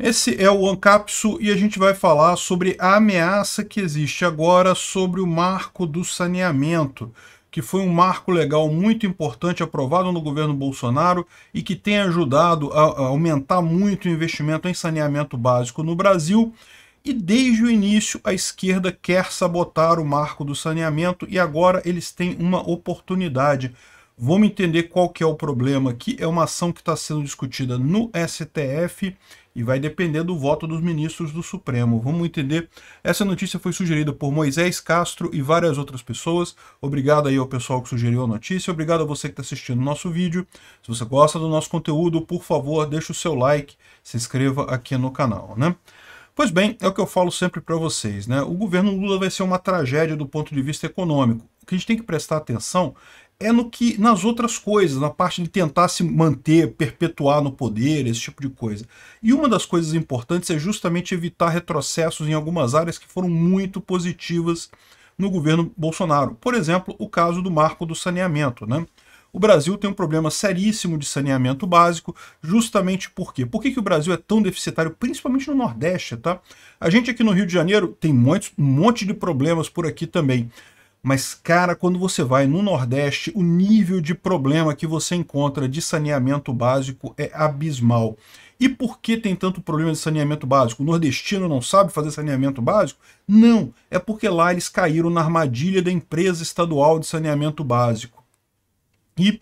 Esse é o Ancapsu e a gente vai falar sobre a ameaça que existe agora sobre o marco do saneamento, que foi um marco legal muito importante aprovado no governo Bolsonaro e que tem ajudado a aumentar muito o investimento em saneamento básico no Brasil. E desde o início a esquerda quer sabotar o marco do saneamento e agora eles têm uma oportunidade. Vamos entender qual que é o problema aqui. É uma ação que está sendo discutida no STF e vai depender do voto dos ministros do Supremo. Vamos entender. Essa notícia foi sugerida por Moisés Castro e várias outras pessoas. Obrigado aí ao pessoal que sugeriu a notícia. Obrigado a você que está assistindo o nosso vídeo. Se você gosta do nosso conteúdo, por favor, deixe o seu like, se inscreva aqui no canal, né? Pois bem, é o que eu falo sempre para vocês, né? O governo Lula vai ser uma tragédia do ponto de vista econômico. O que a gente tem que prestar atenção é no que nas outras coisas, na parte de tentar se manter, perpetuar no poder, esse tipo de coisa. E uma das coisas importantes é justamente evitar retrocessos em algumas áreas que foram muito positivas no governo Bolsonaro. Por exemplo, o caso do marco do saneamento, né? O Brasil tem um problema seríssimo de saneamento básico, justamente por quê? Por que, que o Brasil é tão deficitário, principalmente no Nordeste, tá? A gente aqui no Rio de Janeiro tem muitos, um monte de problemas por aqui também. Mas, cara, quando você vai no Nordeste, o nível de problema que você encontra de saneamento básico é abismal. E por que tem tanto problema de saneamento básico? O nordestino não sabe fazer saneamento básico? Não, é porque lá eles caíram na armadilha da empresa estadual de saneamento básico. E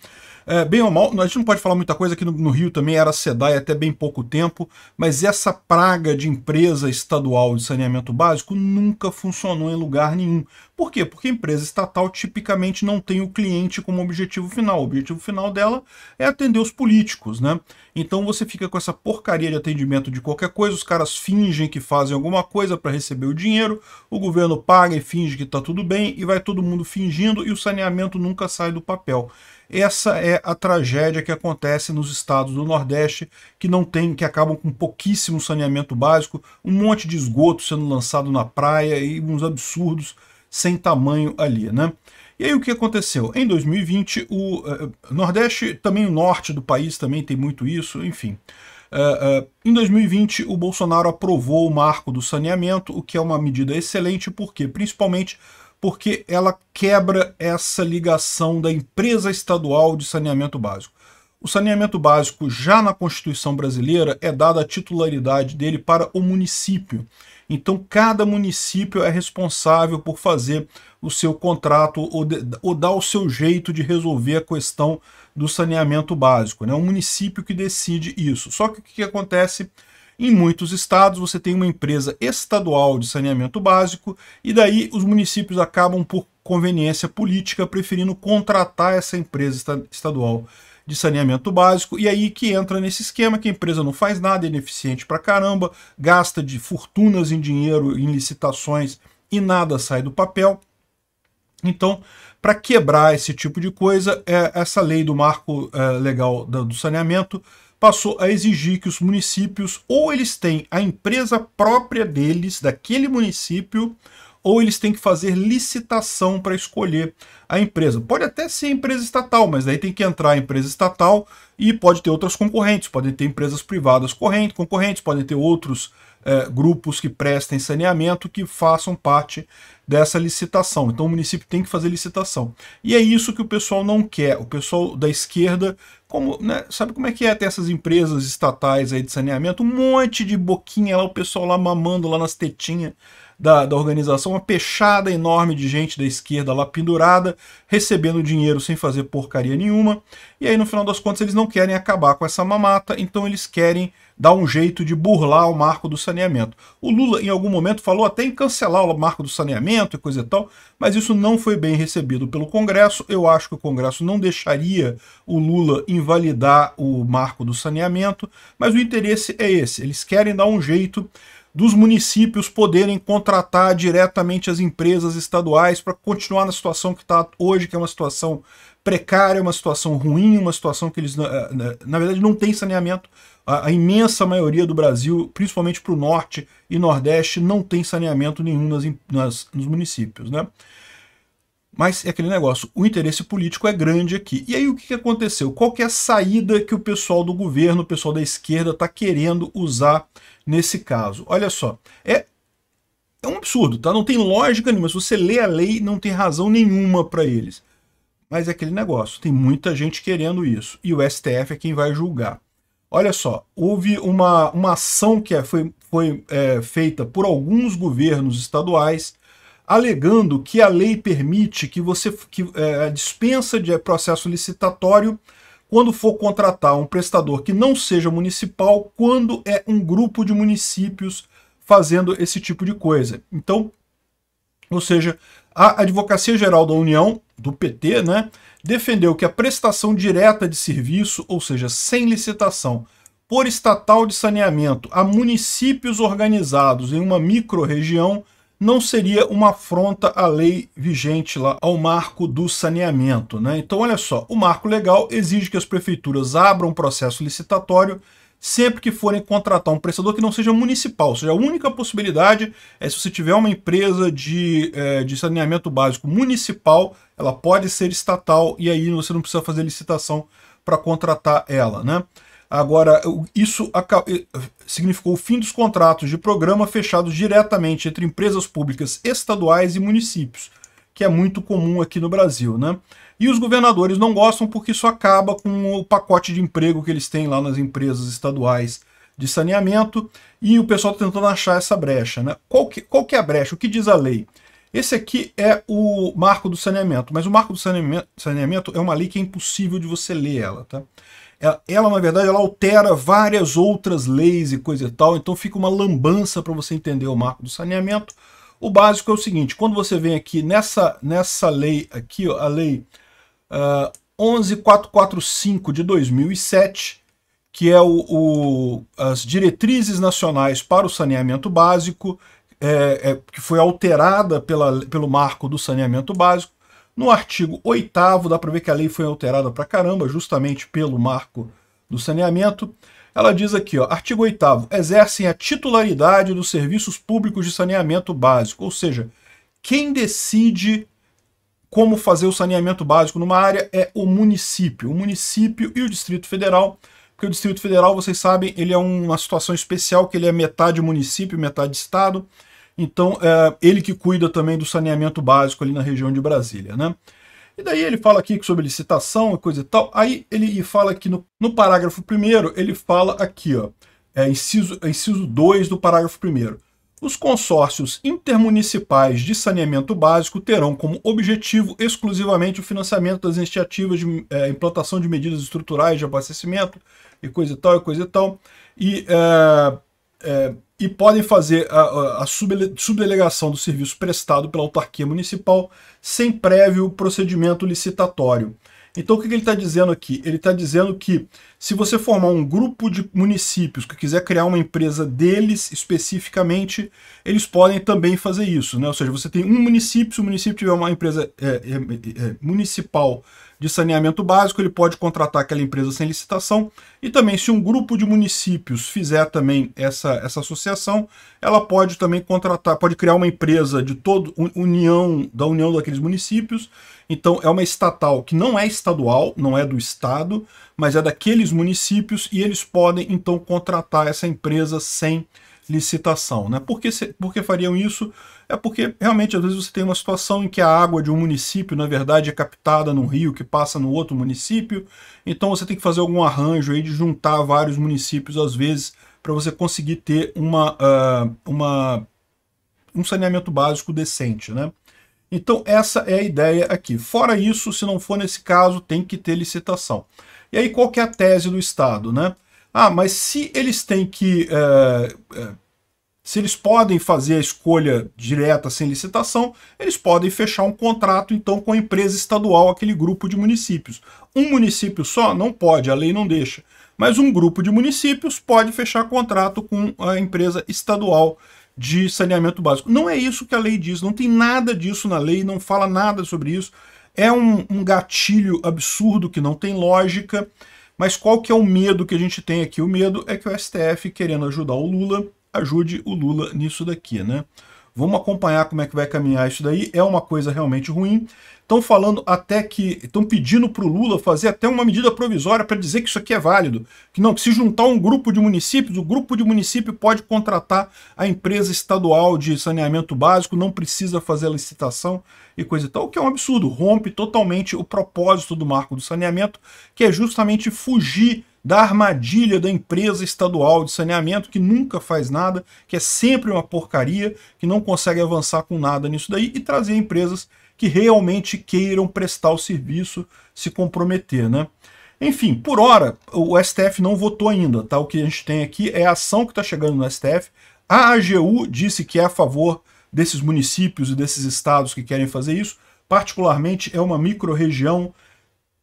é, bem ou mal, a gente não pode falar muita coisa, aqui no, no Rio também era SEDAI até bem pouco tempo, mas essa praga de empresa estadual de saneamento básico nunca funcionou em lugar nenhum. Por quê? Porque a empresa estatal tipicamente não tem o cliente como objetivo final. O objetivo final dela é atender os políticos, né? Então você fica com essa porcaria de atendimento de qualquer coisa, os caras fingem que fazem alguma coisa para receber o dinheiro, o governo paga e finge que está tudo bem, e vai todo mundo fingindo, e o saneamento nunca sai do papel. Essa é a tragédia que acontece nos estados do Nordeste, que não tem, que acabam com pouquíssimo saneamento básico, um monte de esgoto sendo lançado na praia e uns absurdos sem tamanho ali, né? E aí o que aconteceu? Em 2020, o uh, Nordeste, também o norte do país também tem muito isso, enfim. Uh, uh, em 2020, o Bolsonaro aprovou o marco do saneamento, o que é uma medida excelente, porque principalmente porque ela quebra essa ligação da empresa estadual de saneamento básico. O saneamento básico, já na Constituição brasileira, é dada a titularidade dele para o município. Então, cada município é responsável por fazer o seu contrato ou, de, ou dar o seu jeito de resolver a questão do saneamento básico. Né? É né? o município que decide isso. Só que o que acontece? Em muitos estados, você tem uma empresa estadual de saneamento básico e daí os municípios acabam por conveniência política, preferindo contratar essa empresa estadual de saneamento básico, e aí que entra nesse esquema que a empresa não faz nada, é ineficiente pra caramba, gasta de fortunas em dinheiro, em licitações, e nada sai do papel. Então, para quebrar esse tipo de coisa, é, essa lei do marco é, legal do saneamento passou a exigir que os municípios ou eles têm a empresa própria deles, daquele município, ou eles têm que fazer licitação para escolher a empresa. Pode até ser empresa estatal, mas daí tem que entrar a empresa estatal e pode ter outras concorrentes, podem ter empresas privadas concorrentes, podem ter outros é, grupos que prestem saneamento que façam parte dessa licitação. Então o município tem que fazer licitação. E é isso que o pessoal não quer. O pessoal da esquerda, como, né, sabe como é que é? ter essas empresas estatais aí de saneamento, um monte de boquinha lá, o pessoal lá mamando lá nas tetinhas da, da organização, uma peixada enorme de gente da esquerda lá pendurada, recebendo dinheiro sem fazer porcaria nenhuma. E aí, no final das contas, eles não querem acabar com essa mamata, então eles querem dar um jeito de burlar o marco do saneamento. O Lula, em algum momento, falou até em cancelar o marco do saneamento e coisa e tal, mas isso não foi bem recebido pelo Congresso. Eu acho que o Congresso não deixaria o Lula invalidar o marco do saneamento, mas o interesse é esse. Eles querem dar um jeito dos municípios poderem contratar diretamente as empresas estaduais para continuar na situação que está hoje, que é uma situação precária, uma situação ruim, uma situação que eles, na verdade, não tem saneamento. A, imensa maioria do Brasil, principalmente para o norte e nordeste, não tem saneamento nenhum nas, nas nos municípios. Né? Mas é aquele negócio, o interesse político é grande aqui. E aí o que aconteceu? Qual que é a saída que o pessoal do governo, o pessoal da esquerda está querendo usar nesse caso? Olha só, é, é um absurdo, tá? Não tem lógica nenhuma. Se você lê a lei, não tem razão nenhuma para eles. Mas é aquele negócio, tem muita gente querendo isso. E o STF é quem vai julgar. Olha só, houve uma, uma ação que é, foi, foi é, feita por alguns governos estaduais alegando que a lei permite que você que, é, dispensa de processo licitatório quando for contratar um prestador que não seja municipal, quando é um grupo de municípios fazendo esse tipo de coisa. Então, ou seja, a Advocacia Geral da União, do PT, né, defendeu que a prestação direta de serviço, ou seja, sem licitação, por estatal de saneamento a municípios organizados em uma microrregião região não seria uma afronta à lei vigente lá, ao marco do saneamento. Né? Então, olha só, o marco legal exige que as prefeituras abram um processo licitatório sempre que forem contratar um prestador que não seja municipal. Ou seja, a única possibilidade é se você tiver uma empresa de, é, de saneamento básico municipal, ela pode ser estatal e aí você não precisa fazer licitação para contratar ela. Né? Agora, isso significou o fim dos contratos de programa fechados diretamente entre empresas públicas estaduais e municípios, que é muito comum aqui no Brasil, né? E os governadores não gostam porque isso acaba com o pacote de emprego que eles têm lá nas empresas estaduais de saneamento e o pessoal tá tentando achar essa brecha, né? Qual que, qual que é a brecha? O que diz a lei? Esse aqui é o marco do saneamento, mas o marco do saneamento, saneamento é uma lei que é impossível de você ler ela, tá? Ela, é, ela, na verdade, ela altera várias outras leis e coisa e tal, então fica uma lambança para você entender o marco do saneamento. O básico é o seguinte, quando você vem aqui nessa, nessa lei aqui, ó, a lei uh, ah, 11445 de 2007, que é o, o, as diretrizes nacionais para o saneamento básico, é, é, que foi alterada pela, pelo marco do saneamento básico. No artigo 8 dá para ver que a lei foi alterada para caramba, justamente pelo marco do saneamento. Ela diz aqui, ó, artigo 8 exercem a titularidade dos serviços públicos de saneamento básico, ou seja, quem decide como fazer o saneamento básico numa área é o município. O município e o Distrito Federal porque o Distrito Federal, vocês sabem, ele é uma situação especial, que ele é metade município, metade estado, então é ele que cuida também do saneamento básico ali na região de Brasília, né? E daí ele fala aqui sobre licitação e coisa e tal, aí ele fala aqui no, no parágrafo primeiro, ele fala aqui, ó, é, inciso, é inciso 2 do parágrafo primeiro. Os consórcios intermunicipais de saneamento básico terão como objetivo exclusivamente o financiamento das iniciativas de é, implantação de medidas estruturais de abastecimento e coisa e tal, e coisa e tal, e, é, é, e podem fazer a, a subdelegação do serviço prestado pela autarquia municipal sem prévio procedimento licitatório. Então o que ele está dizendo aqui? Ele está dizendo que se você formar um grupo de municípios que quiser criar uma empresa deles especificamente, eles podem também fazer isso. Né? Ou seja, você tem um município, se o município tiver uma empresa é, é, é, é municipal de saneamento básico, ele pode contratar aquela empresa sem licitação. E também, se um grupo de municípios fizer também essa, essa associação, ela pode também contratar, pode criar uma empresa de todo união da união daqueles municípios. Então, é uma estatal que não é estadual, não é do estado, mas é daqueles municípios e eles podem então contratar essa empresa sem licitação. Né? Por, que, por que fariam isso? É porque realmente às vezes você tem uma situação em que a água de um município, na verdade, é captada num rio que passa no outro município, então você tem que fazer algum arranjo aí de juntar vários municípios às vezes para você conseguir ter uma, uh, uma, um saneamento básico decente. Né? Então essa é a ideia aqui. Fora isso, se não for nesse caso, tem que ter licitação. E aí qual que é a tese do Estado? Né? Ah, mas se eles têm que... É, é, se eles podem fazer a escolha direta sem licitação, eles podem fechar um contrato então com a empresa estadual, aquele grupo de municípios. Um município só não pode, a lei não deixa, mas um grupo de municípios pode fechar contrato com a empresa estadual de saneamento básico. Não é isso que a lei diz, não tem nada disso na lei, não fala nada sobre isso. É um, um gatilho absurdo que não tem lógica. Mas qual que é o medo que a gente tem aqui? O medo é que o STF, querendo ajudar o Lula, ajude o Lula nisso daqui, né? Vamos acompanhar como é que vai caminhar isso daí. É uma coisa realmente ruim. Estão falando até que. Estão pedindo para o Lula fazer até uma medida provisória para dizer que isso aqui é válido. Que não, que se juntar um grupo de municípios, o grupo de município pode contratar a empresa estadual de saneamento básico, não precisa fazer a licitação e coisa e tal, o que é um absurdo. Rompe totalmente o propósito do marco do saneamento, que é justamente fugir da armadilha da empresa estadual de saneamento que nunca faz nada, que é sempre uma porcaria, que não consegue avançar com nada nisso daí e trazer empresas que realmente queiram prestar o serviço, se comprometer, né? Enfim, por hora, o STF não votou ainda, tá? O que a gente tem aqui é a ação que está chegando no STF. A AGU disse que é a favor desses municípios e desses estados que querem fazer isso. Particularmente, é uma micro região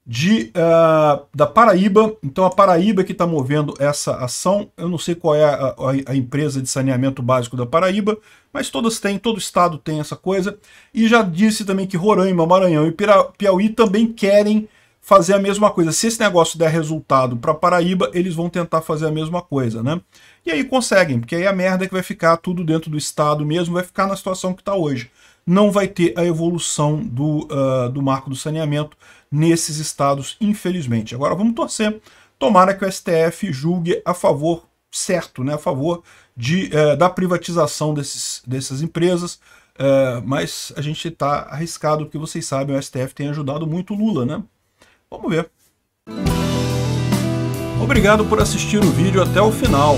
de, uh, da Paraíba. Então, a Paraíba que está movendo essa ação. Eu não sei qual é a, a, a, empresa de saneamento básico da Paraíba, mas todas têm, todo estado tem essa coisa. E já disse também que Roraima, Maranhão e Piauí também querem fazer a mesma coisa. Se esse negócio der resultado para Paraíba, eles vão tentar fazer a mesma coisa, né? E aí conseguem, porque aí é a merda é que vai ficar tudo dentro do estado mesmo, vai ficar na situação que está hoje não vai ter a evolução do, uh, do marco do saneamento nesses estados, infelizmente. Agora vamos torcer, tomara que o STF julgue a favor certo, né, a favor de, uh, da privatização desses, dessas empresas, uh, mas a gente está arriscado, porque vocês sabem, o STF tem ajudado muito o Lula, né? Vamos ver. Obrigado por assistir o vídeo até o final.